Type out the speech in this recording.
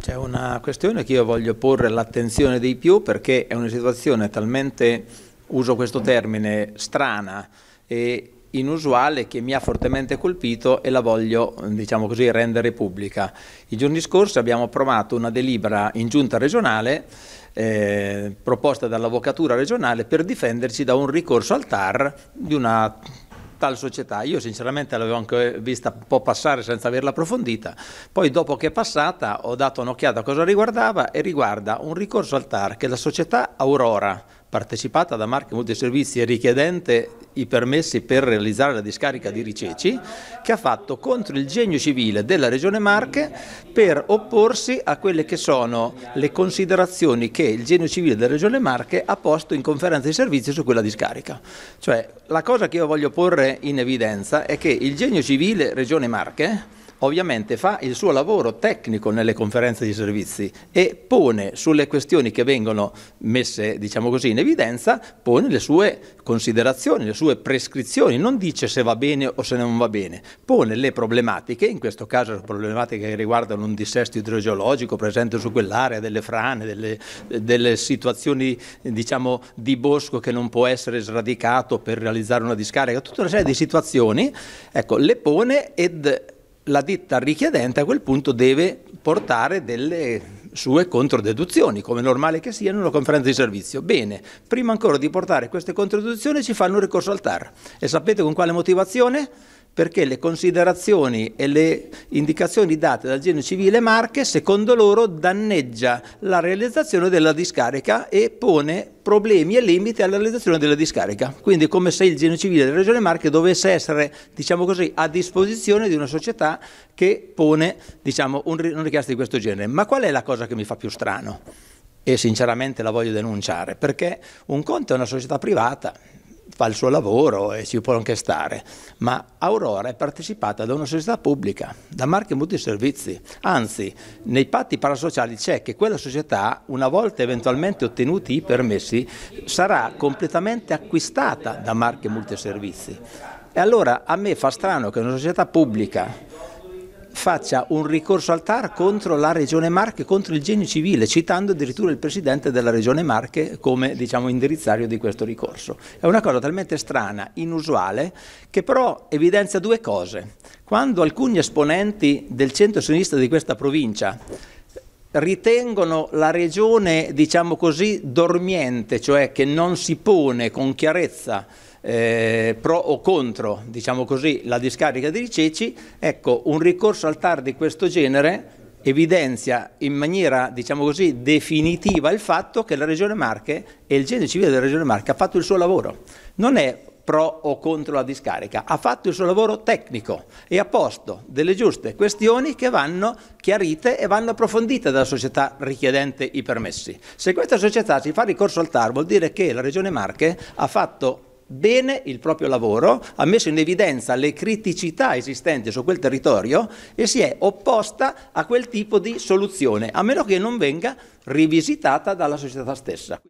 C'è una questione che io voglio porre all'attenzione dei più perché è una situazione talmente, uso questo termine, strana e inusuale che mi ha fortemente colpito e la voglio, diciamo così, rendere pubblica. I giorni scorsi abbiamo approvato una delibera in giunta regionale eh, proposta dall'avvocatura regionale per difenderci da un ricorso al TAR di una tal società. Io sinceramente l'avevo anche vista un po' passare senza averla approfondita, poi dopo che è passata ho dato un'occhiata a cosa riguardava e riguarda un ricorso al TAR che la società Aurora partecipata da Marche Multiservizi e richiedente i permessi per realizzare la discarica di Riceci, che ha fatto contro il genio civile della Regione Marche per opporsi a quelle che sono le considerazioni che il genio civile della Regione Marche ha posto in conferenza di servizi su quella discarica. Cioè, la cosa che io voglio porre in evidenza è che il genio civile Regione Marche ovviamente fa il suo lavoro tecnico nelle conferenze di servizi e pone sulle questioni che vengono messe, diciamo così, in evidenza, pone le sue considerazioni, le sue prescrizioni, non dice se va bene o se non va bene, pone le problematiche, in questo caso problematiche che riguardano un dissesto idrogeologico presente su quell'area, delle frane, delle, delle situazioni diciamo, di bosco che non può essere sradicato per realizzare una discarica, tutta una serie di situazioni, ecco, le pone ed la ditta richiedente a quel punto deve portare delle sue controdeduzioni, come normale che sia in una conferenza di servizio. Bene, prima ancora di portare queste controdeduzioni ci fanno un ricorso al TAR. E sapete con quale motivazione? perché le considerazioni e le indicazioni date dal Genio Civile Marche, secondo loro, danneggia la realizzazione della discarica e pone problemi e limiti alla realizzazione della discarica. Quindi come se il Genio Civile della Regione Marche dovesse essere, diciamo così, a disposizione di una società che pone diciamo, un, un richiesta di questo genere. Ma qual è la cosa che mi fa più strano? E sinceramente la voglio denunciare, perché un conto è una società privata, fa il suo lavoro e ci può anche stare, ma Aurora è partecipata da una società pubblica, da Marche Multiservizi, anzi nei patti parasociali c'è che quella società una volta eventualmente ottenuti i permessi sarà completamente acquistata da Marche Multiservizi. E allora a me fa strano che una società pubblica faccia un ricorso al TAR contro la Regione Marche, contro il genio civile, citando addirittura il Presidente della Regione Marche come diciamo, indirizzario di questo ricorso. È una cosa talmente strana, inusuale, che però evidenzia due cose. Quando alcuni esponenti del centro-sinistra di questa provincia ritengono la regione, diciamo così, dormiente, cioè che non si pone con chiarezza eh, pro o contro, diciamo così, la discarica di Riceci, ecco, un ricorso al TAR di questo genere evidenzia in maniera, diciamo così, definitiva il fatto che la Regione Marche e il genio civile della Regione Marche ha fatto il suo lavoro. Non è pro o contro la discarica, ha fatto il suo lavoro tecnico e ha posto delle giuste questioni che vanno chiarite e vanno approfondite dalla società richiedente i permessi. Se questa società si fa ricorso al TAR vuol dire che la Regione Marche ha fatto bene il proprio lavoro, ha messo in evidenza le criticità esistenti su quel territorio e si è opposta a quel tipo di soluzione, a meno che non venga rivisitata dalla società stessa.